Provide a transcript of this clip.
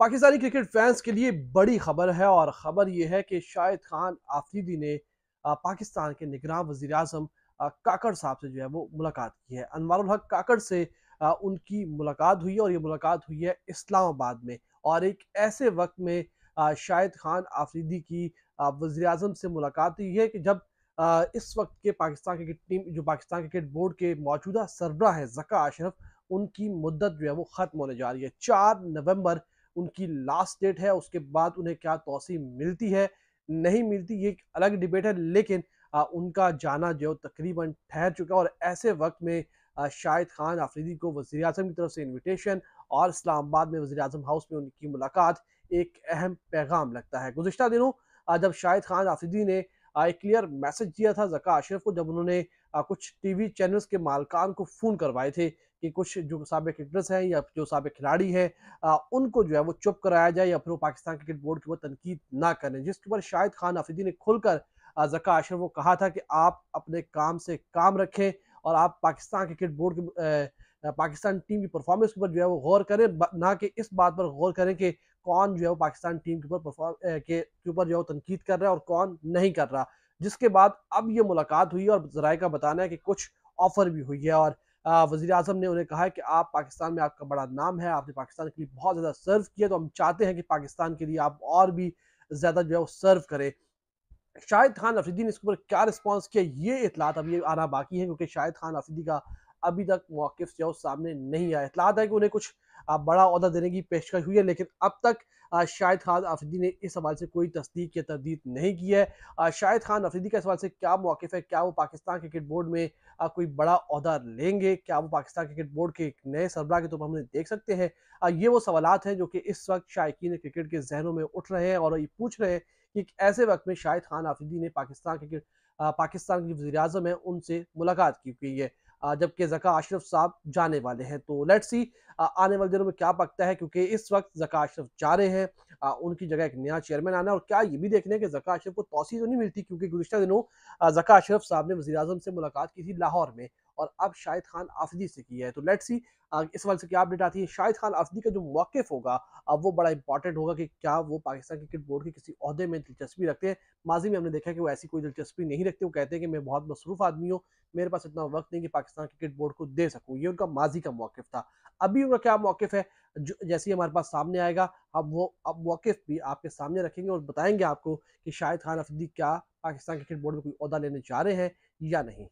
Pakistani cricket fans के लिए बड़ी खबर है और ख़बर यह है कि शाहिद खान आफरीदी ने पाकिस्तान के निगरान वजी अजम काकड़ साहब से जो है वो मुलाकात की है अनवर हक काकड़ से उनकी मुलाकात हुई है और ये मुलाकात हुई है इस्लामाबाद में और एक ऐसे वक्त में शाहिद खान आफरीदी की वजी अजम से मुलाकात हुई है कि जब इस वक्त के पाकिस्तान क्रिकेट टीम जो पाकिस्तान क्रिकेट बोर्ड के मौजूदा सरबरा है जका अशरफ उनकी मुद्दत जो है वो ख़त्म होने जा रही है चार नवंबर उनकी लास्ट डेट है उसके बाद उन्हें क्या तोसी मिलती है नहीं मिलती ये एक अलग डिबेट है लेकिन आ, उनका जाना जो तकरीबन ठहर चुका है और ऐसे वक्त में शाहिद खान आफरीदी को वजी अजम की तरफ से इन्विटेशन और इस्लामाबाद में वजी अजम हाउस में उनकी मुलाकात एक अहम पैगाम लगता है गुजशत दिनों जब शाहिद खान आफरीदी ने एक क्लियर मैसेज दिया था जका अशरफ को जब उन्होंने कुछ टीवी चैनल्स के मालकान को फ़ोन करवाए थे कि कुछ जो सबक क्रिकेटर्स हैं या जो सबक खिलाड़ी हैं उनको जो है वो चुप कराया जाए या फिर वो पाकिस्तान क्रिकेट बोर्ड के ऊपर तनकीद ना करें जिसके ऊपर शाहिद खान आफरीदी ने खुलकर जका आशर को कहा था कि आप अपने काम से काम रखें और आप पाकिस्तान क्रिकेट बोर्ड के पाकिस्तान टीम की परफॉर्मेंस के ऊपर जो है वो गौर करें ना कि इस बात पर गौर करें कि कौन जो है वो पाकिस्तान टीम के ऊपर के ऊपर जो है वो तनकीद कर रहा है और कौन नहीं कर रहा जिसके बाद अब ये मुलाकात हुई और जराये का बताना है कि कुछ ऑफर भी हुई है और वजी अजम ने उन्हें कहा है कि आप पाकिस्तान में आपका बड़ा नाम है आपने पाकिस्तान के लिए बहुत ज़्यादा सर्व किया तो हम चाहते हैं कि पाकिस्तान के लिए आप और भी ज़्यादा जो है वो सर्व करें शाहिद खान अफरीदी ने इसके ऊपर क्या रिस्पॉन्स किया ये इतलात अभी आना बाकी है क्योंकि शाहिद खान अफरीदी का अभी तक मौकफ जो सामने नहीं आया इतलात है कि उन्हें कुछ बड़ा अहदा देने की पेशकश हुई है लेकिन अब तक शाहिद खान अफरीदी ने इस हवाले से कोई तस्दीक या तरदीद नहीं की है शाहिद खान अफरीदी का इस हवाले से क्या मौकफ है क्या वो पाकिस्तान क्रिकेट बोर्ड में कोई बड़ा अहदा लेंगे क्या वो पाकिस्तान क्रिकेट बोर्ड के एक नए सरबरा के तौर तो पर हमने देख सकते हैं ये वो सवालत हैं जो कि इस वक्त शायक क्रिकेट के जहनों में उठ रहे हैं और ये पूछ रहे हैं कि ऐसे वक्त में शाहिद खान आफरीदी ने पाकिस्तान क्रिकेट पाकिस्तान की वजी अजम है उनसे मुलाकात की हुई है जबकि जका अशरफ साहब जाने वाले हैं तो लेट सी आने वाले दिनों में क्या पकता है क्योंकि इस वक्त जका अशरफ जा रहे हैं उनकी जगह एक नया चेयरमैन आना और क्या ये भी देखना है कि जका अशरफ को तोसी तो नहीं मिलती क्योंकि गुजशत दिनों जका अशरफ साहब ने वजी से मुलाकात की थी लाहौर में और अब शाहिद खान आफदी से की है तो लेट्स सी इस वाले से क्या अपडेट आती है शाहिद खान आफदी का जो मौकफ होगा अब वो बड़ा इंपॉर्टेंट होगा कि क्या वो पाकिस्तान क्रिकेट बोर्ड के किसी अहदे में दिलचस्पी रखते हैं माजी में हमने देखा कि वो ऐसी कोई दिलचस्पी नहीं रखते वो कहते हैं कि मैं बहुत मसरूफ आदमी हूँ मेरे पास इतना वक्त नहीं कि पाकिस्तान क्रिकेट बोर्ड को दे सकूँ ये उनका माजी का मौकफ था अभी उनका क्या मौकफ है जो जैसे ही हमारे पास सामने आएगा अब वो अब मौकफ भी आपके सामने रखेंगे और बताएंगे आपको कि शाहिद खान अफदी क्या पाकिस्तान क्रिकेट बोर्ड में कोई अहदा लेने जा रहे हैं या नहीं